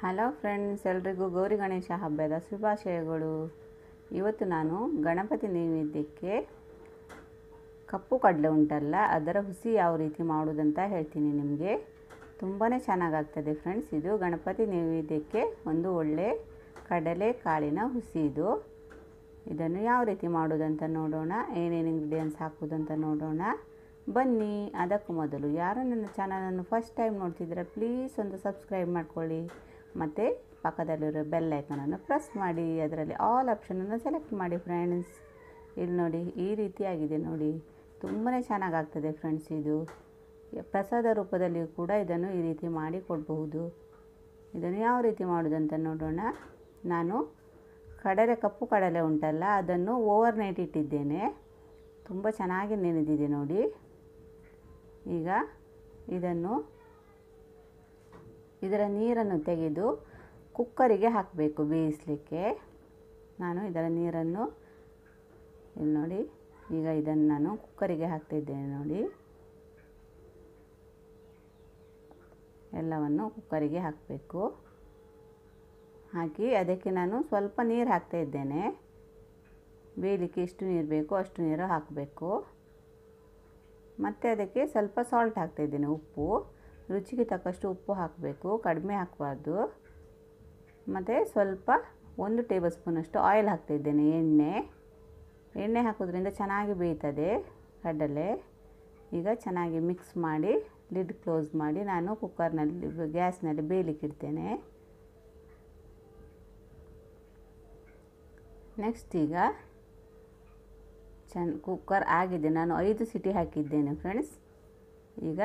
hello friends ಎಲ್ರಿಗೂ ಗೌರಿ ಗಣೇಶ ಹಬ್ಬದ ಶುಭಾಶಯಗಳು ಇವತ್ತು ನಾನು ಗಣಪತಿ ನೈವೇದ್ಯಕ್ಕೆ ಕಪ್ಪು ಕಡಲೆ ಉಂಟಲ್ಲ ಅದರ ಹುಸಿ ಯಾವ ರೀತಿ ಮಾಡುವುದಂತ ಹೇಳ್ತೀನಿ ನಿಮಗೆ ತುಂಬಾ ಚೆನ್ನಾಗಾಗ್ತದೆ ಫ್ರೆಂಡ್ಸ್ ಇದು ಗಣಪತಿ ನೈವೇದ್ಯಕ್ಕೆ ಒಂದು ಒಳ್ಳೆ ಕಡಲೆ ಕಾಳಿನ ಹುಸಿ ಇದು ಇದನ್ನು ಯಾವ ರೀತಿ ಮಾಡುವುದಂತ ನೋಡೋಣ ಏನೇನು ಇಂಗ್ರೀಡಿಯೆಂಟ್ಸ್ ಹಾಕುವುದಂತ ನೋಡೋಣ ಬನ್ನಿ ಅದಕ್ಕೂ ಮೊದಲು ಯಾರು ನನ್ನ ಚಾನಲನ್ನು ಫಸ್ಟ್ ಟೈಮ್ ನೋಡ್ತಿದ್ದೀರಾ ಪ್ಲೀಸ್ ಒಂದು ಸಬ್ಸ್ಕ್ರೈಬ್ ಮಾಡ್ಕೊಳ್ಳಿ ಮತ್ತು ಪಕ್ಕದಲ್ಲಿರೋ ಬೆಲ್ ಐಕನನ್ನು ಪ್ರೆಸ್ ಮಾಡಿ ಅದರಲ್ಲಿ ಆಲ್ ಆಪ್ಷನನ್ನು ಸೆಲೆಕ್ಟ್ ಮಾಡಿ ಫ್ರೆಂಡ್ಸ್ ಇಲ್ಲಿ ನೋಡಿ ಈ ರೀತಿಯಾಗಿದೆ ನೋಡಿ ತುಂಬಾ ಚೆನ್ನಾಗಾಗ್ತದೆ ಫ್ರೆಂಡ್ಸ್ ಇದು ಪ್ರಸಾದ ರೂಪದಲ್ಲಿ ಕೂಡ ಇದನ್ನು ಈ ರೀತಿ ಮಾಡಿ ಕೊಡಬಹುದು ಇದನ್ನು ಯಾವ ರೀತಿ ಮಾಡೋದಂತ ನೋಡೋಣ ನಾನು ಕಡಲೆ ಕಪ್ಪು ಕಡಲೆ ಉಂಟಲ್ಲ ಅದನ್ನು ಓವರ್ ನೈಟ್ ಇಟ್ಟಿದ್ದೇನೆ ತುಂಬ ಚೆನ್ನಾಗಿ ನೆನೆದಿದೆ ನೋಡಿ ಈಗ ಇದನ್ನು ಇದರ ನೀರನ್ನು ತೆಗೆದು ಕುಕ್ಕರಿಗೆ ಹಾಕಬೇಕು ಬೇಯಿಸಲಿಕ್ಕೆ ನಾನು ಇದರ ನೀರನ್ನು ಇಲ್ಲಿ ನೋಡಿ ಈಗ ಇದನ್ನು ನಾನು ಕುಕ್ಕರಿಗೆ ಹಾಕ್ತಿದ್ದೇನೆ ನೋಡಿ ಎಲ್ಲವನ್ನು ಕುಕ್ಕರಿಗೆ ಹಾಕಬೇಕು ಹಾಕಿ ಅದಕ್ಕೆ ನಾನು ಸ್ವಲ್ಪ ನೀರು ಹಾಕ್ತಾ ಇದ್ದೇನೆ ಬೇಯಲಿಕ್ಕೆ ಎಷ್ಟು ನೀರು ಬೇಕು ಅಷ್ಟು ನೀರು ಹಾಕಬೇಕು ಮತ್ತು ಅದಕ್ಕೆ ಸ್ವಲ್ಪ ಸಾಲ್ಟ್ ಹಾಕ್ತಾಯಿದ್ದೇನೆ ಉಪ್ಪು ರುಚಿಗೆ ತಕ್ಕಷ್ಟು ಉಪ್ಪು ಹಾಕಬೇಕು ಕಡಿಮೆ ಹಾಕಬಾರ್ದು ಮತ್ತು ಸ್ವಲ್ಪ ಒಂದು ಟೇಬಲ್ ಸ್ಪೂನಷ್ಟು ಆಯಿಲ್ ಹಾಕ್ತಿದ್ದೇನೆ ಎಣ್ಣೆ ಎಣ್ಣೆ ಹಾಕೋದ್ರಿಂದ ಚೆನ್ನಾಗಿ ಬೇಯ್ತದೆ ಕಡಲೆ ಈಗ ಚೆನ್ನಾಗಿ ಮಿಕ್ಸ್ ಮಾಡಿ ಲಿಡ್ ಕ್ಲೋಸ್ ಮಾಡಿ ನಾನು ಕುಕ್ಕರ್ನಲ್ಲಿ ಗ್ಯಾಸ್ನಲ್ಲಿ ಬೇಯಲಿಕ್ಕಿಡ್ತೇನೆ ನೆಕ್ಸ್ಟ್ ಈಗ ಚೆನ್ನ ಕುಕ್ಕರ್ ಆಗಿದೆ ನಾನು ಐದು ಸಿಟಿ ಹಾಕಿದ್ದೇನೆ ಫ್ರೆಂಡ್ಸ್ ಈಗ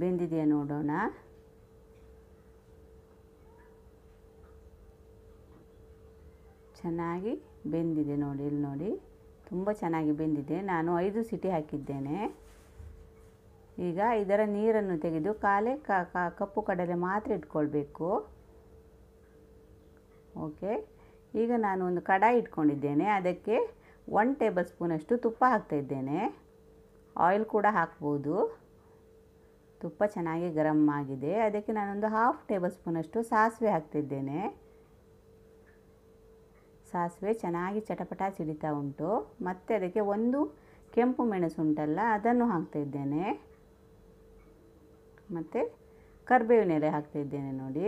ಬೆಂದಿದೆಯಾ ನೋಡೋಣ ಚೆನ್ನಾಗಿ ಬೆಂದಿದೆ ನೋಡಿ ಇಲ್ಲಿ ನೋಡಿ ತುಂಬ ಚೆನ್ನಾಗಿ ಬೆಂದಿದೆ ನಾನು ಐದು ಸಿಟಿ ಹಾಕಿದ್ದೇನೆ ಈಗ ಇದರ ನೀರನ್ನು ತೆಗೆದು ಕಾಲೆ ಕಪ್ಪು ಕಡಲೆ ಮಾತ್ರ ಇಟ್ಕೊಳ್ಬೇಕು ಓಕೆ ಈಗ ನಾನು ಒಂದು ಕಡಾಯಿ ಇಟ್ಕೊಂಡಿದ್ದೇನೆ ಅದಕ್ಕೆ ಒನ್ ಟೇಬಲ್ ಸ್ಪೂನಷ್ಟು ತುಪ್ಪ ಹಾಕ್ತಾಯಿದ್ದೇನೆ ಆಯಿಲ್ ಕೂಡ ಹಾಕ್ಬೋದು ತುಪ್ಪ ಚೆನ್ನಾಗಿ ಗರಮ್ ಆಗಿದೆ ಅದಕ್ಕೆ ನಾನೊಂದು ಹಾಫ್ ಟೇಬಲ್ ಸ್ಪೂನಷ್ಟು ಸಾಸಿವೆ ಹಾಕ್ತಿದ್ದೇನೆ ಸಾಸಿವೆ ಚೆನ್ನಾಗಿ ಚಟಪಟ ಸಿಡಿತಾ ಉಂಟು ಮತ್ತು ಅದಕ್ಕೆ ಒಂದು ಕೆಂಪು ಮೆಣಸು ಉಂಟಲ್ಲ ಅದನ್ನು ಹಾಕ್ತಿದ್ದೇನೆ ಮತ್ತು ಕರಿಬೇವಿನ ಎಲೆ ಹಾಕ್ತಿದ್ದೇನೆ ನೋಡಿ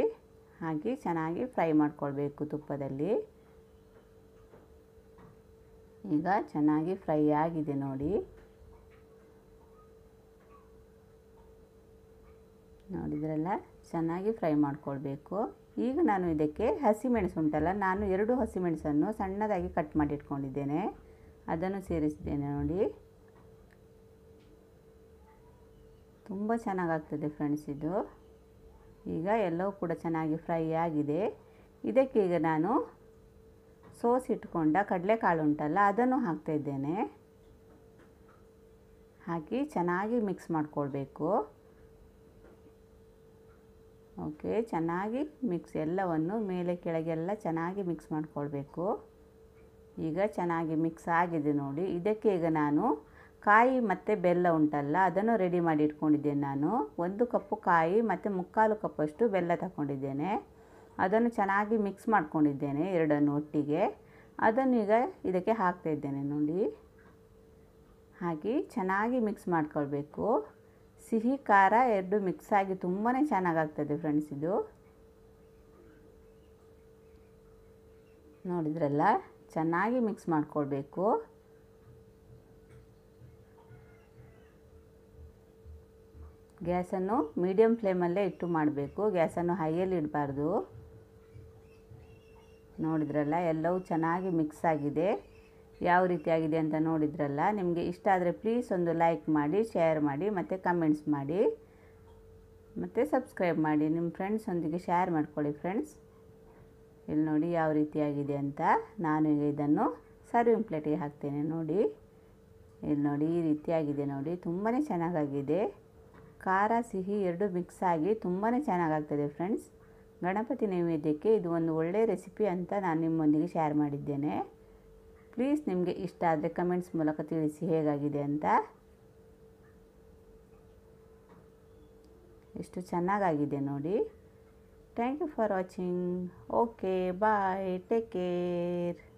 ಹಾಕಿ ಚೆನ್ನಾಗಿ ಫ್ರೈ ಮಾಡಿಕೊಳ್ಬೇಕು ತುಪ್ಪದಲ್ಲಿ ಈಗ ಚೆನ್ನಾಗಿ ಫ್ರೈ ಆಗಿದೆ ನೋಡಿ ನೋಡಿದ್ರಲ್ಲ ಚೆನ್ನಾಗಿ ಫ್ರೈ ಮಾಡಿಕೊಳ್ಬೇಕು ಈಗ ನಾನು ಇದಕ್ಕೆ ಹಸಿಮೆಣಸು ಉಂಟಲ್ಲ ನಾನು ಎರಡು ಹಸಿಮೆಣಸನ್ನು ಸಣ್ಣದಾಗಿ ಕಟ್ ಮಾಡಿ ಇಟ್ಕೊಂಡಿದ್ದೇನೆ ಅದನ್ನು ಸೇರಿಸಿದ್ದೇನೆ ನೋಡಿ ತುಂಬ ಚೆನ್ನಾಗಾಗ್ತದೆ ಫ್ರೆಂಡ್ಸ್ ಇದು ಈಗ ಎಲ್ಲವೂ ಕೂಡ ಚೆನ್ನಾಗಿ ಫ್ರೈ ಆಗಿದೆ ಇದಕ್ಕೆ ಈಗ ನಾನು ಸೋಸ್ ಇಟ್ಕೊಂಡ ಕಡಲೆಕಾಳು ಉಂಟಲ್ಲ ಅದನ್ನು ಹಾಕ್ತಾಯಿದ್ದೇನೆ ಹಾಕಿ ಚೆನ್ನಾಗಿ ಮಿಕ್ಸ್ ಮಾಡಿಕೊಳ್ಬೇಕು ಓಕೆ ಚೆನ್ನಾಗಿ ಮಿಕ್ಸ್ ಎಲ್ಲವನ್ನು ಮೇಲೆ ಕೆಳಗೆಲ್ಲ ಚೆನ್ನಾಗಿ ಮಿಕ್ಸ್ ಮಾಡಿಕೊಳ್ಬೇಕು ಈಗ ಚೆನ್ನಾಗಿ ಮಿಕ್ಸ್ ಆಗಿದೆ ನೋಡಿ ಇದಕ್ಕೆ ಈಗ ನಾನು ಕಾಯಿ ಮತ್ತು ಬೆಲ್ಲ ಉಂಟಲ್ಲ ಅದನ್ನು ರೆಡಿ ಮಾಡಿ ಇಟ್ಕೊಂಡಿದ್ದೇನೆ ನಾನು ಒಂದು ಕಪ್ಪು ಕಾಯಿ ಮತ್ತು ಮುಕ್ಕಾಲು ಕಪ್ಪಷ್ಟು ಬೆಲ್ಲ ತಗೊಂಡಿದ್ದೇನೆ ಅದನ್ನು ಚೆನ್ನಾಗಿ ಮಿಕ್ಸ್ ಮಾಡ್ಕೊಂಡಿದ್ದೇನೆ ಎರಡನ್ನು ಒಟ್ಟಿಗೆ ಅದನ್ನು ಈಗ ಇದಕ್ಕೆ ಹಾಕ್ತಾ ಇದ್ದೇನೆ ನೋಡಿ ಹಾಗೆ ಚೆನ್ನಾಗಿ ಮಿಕ್ಸ್ ಮಾಡ್ಕೊಳ್ಬೇಕು ಸಿಹಿ ಖಾರ ಎರಡು ಮಿಕ್ಸ್ ಆಗಿ ತುಂಬಾ ಚೆನ್ನಾಗಾಗ್ತದೆ ಫ್ರೆಂಡ್ಸ್ ಇದು ನೋಡಿದ್ರಲ್ಲ ಚೆನ್ನಾಗಿ ಮಿಕ್ಸ್ ಮಾಡಿಕೊಳ್ಬೇಕು ಗ್ಯಾಸನ್ನು ಮೀಡಿಯಮ್ ಫ್ಲೇಮಲ್ಲೇ ಇಟ್ಟು ಮಾಡಬೇಕು ಗ್ಯಾಸನ್ನು ಹೈಯಲ್ಲಿ ಇಡಬಾರ್ದು ನೋಡಿದ್ರಲ್ಲ ಎಲ್ಲವೂ ಚೆನ್ನಾಗಿ ಮಿಕ್ಸ್ ಆಗಿದೆ ಯಾವ ರೀತಿಯಾಗಿದೆ ಅಂತ ನೋಡಿದ್ರಲ್ಲ ನಿಮಗೆ ಇಷ್ಟ ಆದರೆ ಪ್ಲೀಸ್ ಒಂದು ಲೈಕ್ ಮಾಡಿ ಶೇರ್ ಮಾಡಿ ಮತ್ತು ಕಮೆಂಟ್ಸ್ ಮಾಡಿ ಮತ್ತು ಸಬ್ಸ್ಕ್ರೈಬ್ ಮಾಡಿ ನಿಮ್ಮ ಒಂದಿಗೆ ಶೇರ್ ಮಾಡ್ಕೊಳ್ಳಿ ಫ್ರೆಂಡ್ಸ್ ಇಲ್ಲಿ ನೋಡಿ ಯಾವ ರೀತಿಯಾಗಿದೆ ಅಂತ ನಾನು ಈಗ ಇದನ್ನು ಸರ್ವಿಂಗ್ ಪ್ಲೇಟಿಗೆ ಹಾಕ್ತೇನೆ ನೋಡಿ ಇಲ್ಲಿ ನೋಡಿ ಈ ರೀತಿಯಾಗಿದೆ ನೋಡಿ ತುಂಬಾ ಚೆನ್ನಾಗಾಗಿದೆ ಖಾರ ಸಿಹಿ ಎರಡು ಮಿಕ್ಸ್ ಆಗಿ ತುಂಬಾ ಚೆನ್ನಾಗಾಗ್ತದೆ ಫ್ರೆಂಡ್ಸ್ ಗಣಪತಿ ನೈವೇದ್ಯಕ್ಕೆ ಇದು ಒಂದು ಒಳ್ಳೆಯ ರೆಸಿಪಿ ಅಂತ ನಾನು ನಿಮ್ಮೊಂದಿಗೆ ಶೇರ್ ಮಾಡಿದ್ದೇನೆ ಪ್ಲೀಸ್ ನಿಮಗೆ ಇಷ್ಟ ಆದರೆ ಕಮೆಂಟ್ಸ್ ಮೂಲಕ ತಿಳಿಸಿ ಹೇಗಾಗಿದೆ ಅಂತ ಎಷ್ಟು ಚೆನ್ನಾಗಾಗಿದೆ ನೋಡಿ thank you for watching okay bye take care